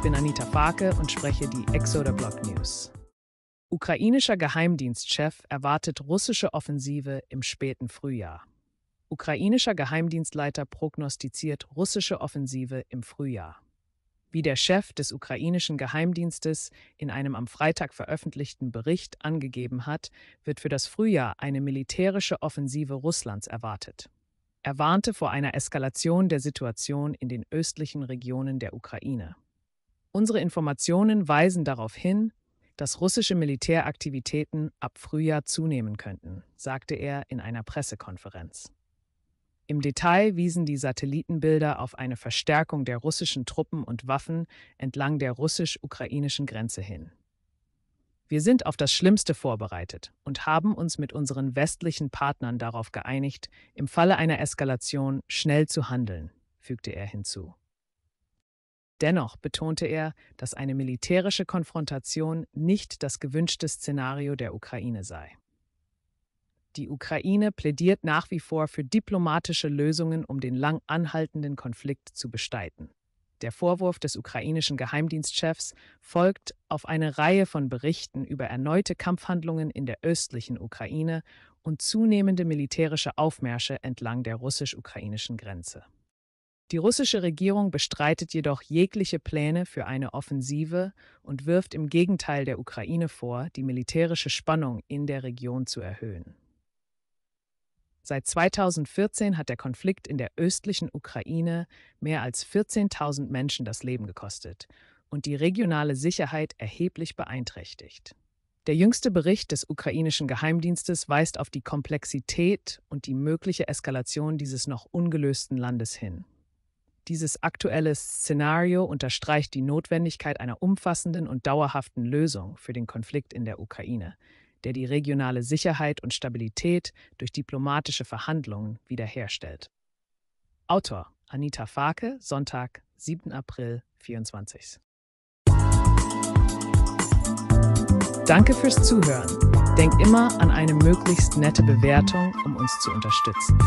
Ich bin Anita Farke und spreche die Exoder Block News. Ukrainischer Geheimdienstchef erwartet russische Offensive im späten Frühjahr. Ukrainischer Geheimdienstleiter prognostiziert russische Offensive im Frühjahr. Wie der Chef des ukrainischen Geheimdienstes in einem am Freitag veröffentlichten Bericht angegeben hat, wird für das Frühjahr eine militärische Offensive Russlands erwartet. Er warnte vor einer Eskalation der Situation in den östlichen Regionen der Ukraine. Unsere Informationen weisen darauf hin, dass russische Militäraktivitäten ab Frühjahr zunehmen könnten, sagte er in einer Pressekonferenz. Im Detail wiesen die Satellitenbilder auf eine Verstärkung der russischen Truppen und Waffen entlang der russisch-ukrainischen Grenze hin. Wir sind auf das Schlimmste vorbereitet und haben uns mit unseren westlichen Partnern darauf geeinigt, im Falle einer Eskalation schnell zu handeln, fügte er hinzu. Dennoch betonte er, dass eine militärische Konfrontation nicht das gewünschte Szenario der Ukraine sei. Die Ukraine plädiert nach wie vor für diplomatische Lösungen, um den lang anhaltenden Konflikt zu bestreiten. Der Vorwurf des ukrainischen Geheimdienstchefs folgt auf eine Reihe von Berichten über erneute Kampfhandlungen in der östlichen Ukraine und zunehmende militärische Aufmärsche entlang der russisch-ukrainischen Grenze. Die russische Regierung bestreitet jedoch jegliche Pläne für eine Offensive und wirft im Gegenteil der Ukraine vor, die militärische Spannung in der Region zu erhöhen. Seit 2014 hat der Konflikt in der östlichen Ukraine mehr als 14.000 Menschen das Leben gekostet und die regionale Sicherheit erheblich beeinträchtigt. Der jüngste Bericht des ukrainischen Geheimdienstes weist auf die Komplexität und die mögliche Eskalation dieses noch ungelösten Landes hin. Dieses aktuelle Szenario unterstreicht die Notwendigkeit einer umfassenden und dauerhaften Lösung für den Konflikt in der Ukraine, der die regionale Sicherheit und Stabilität durch diplomatische Verhandlungen wiederherstellt. Autor Anita Farke, Sonntag, 7. April 24. Danke fürs Zuhören. Denk immer an eine möglichst nette Bewertung, um uns zu unterstützen.